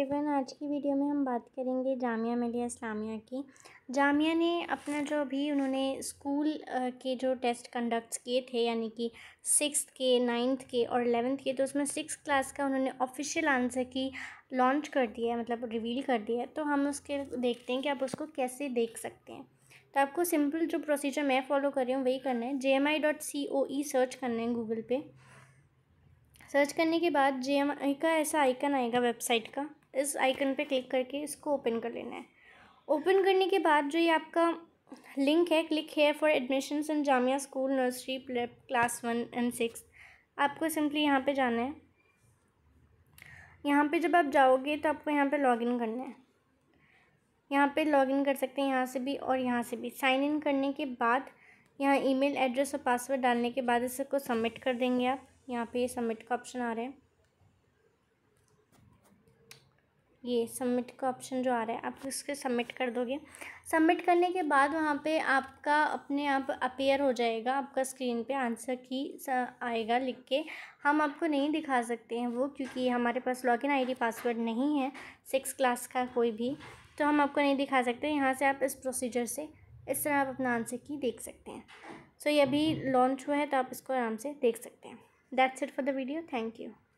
everyone आज की video में हम बात करेंगे जामिया मिलिया इस्लामिया की जामिया ने अपना जो भी उन्होंने स्कूल के जो टेस्ट कंडक्ट्स किए थे यानी कि सिक्स के नाइन्थ के और एलेवेंथ के तो उसमें सिक्स क्लास का उन्होंने ऑफिशियल आंसर की लॉन्च कर दिया है मतलब रिवील कर दिया है तो हम उसके देखते हैं कि आप उसको कैसे देख सकते हैं तो आपको सिंपल जो प्रोसीजर मैं फॉलो कर रही हूँ वही करना है J M I dot C O E search करना है गूगल पे सर्च करने के बाद जे एम आई का ऐसा आइकन आएगा वेबसाइट का इस आइकन पे क्लिक करके इसको ओपन कर लेना है ओपन करने के बाद जो ये आपका लिंक है क्लिक है for admissions in Jamia school nursery prep class one and six आपको सिंपली यहाँ पे जाना है यहाँ पे जब आप जाओगे तो आपको यहाँ पे लॉगिन करना है यहाँ पे लॉगिन कर सकते हैं यहाँ से भी और यहाँ से भी साइन इन करने के बाद यहाँ ईमेल एड्रेस और पासवर्ड डालने के बाद इसको सबमिट कर देंगे आप यहाँ पे सबमिट का ऑप्शन आ रहा है ये सबमिट का ऑप्शन जो आ रहा है आप इसके सबमिट कर दोगे सबमिट करने के बाद वहाँ पे आपका अपने आप अपेयर हो जाएगा आपका स्क्रीन पे आंसर की आएगा लिख के हम आपको नहीं दिखा सकते हैं वो क्योंकि हमारे पास लॉगिन आईडी पासवर्ड नहीं है सिक्स क्लास का कोई भी तो हम आपको नहीं दिखा सकते यहाँ से आप इस प्रोसीजर से इस तरह आप अपना आंसर की देख सकते हैं सो so, ये अभी लॉन्च हुआ है तो आप इसको आराम से देख सकते हैं that's it for the video thank you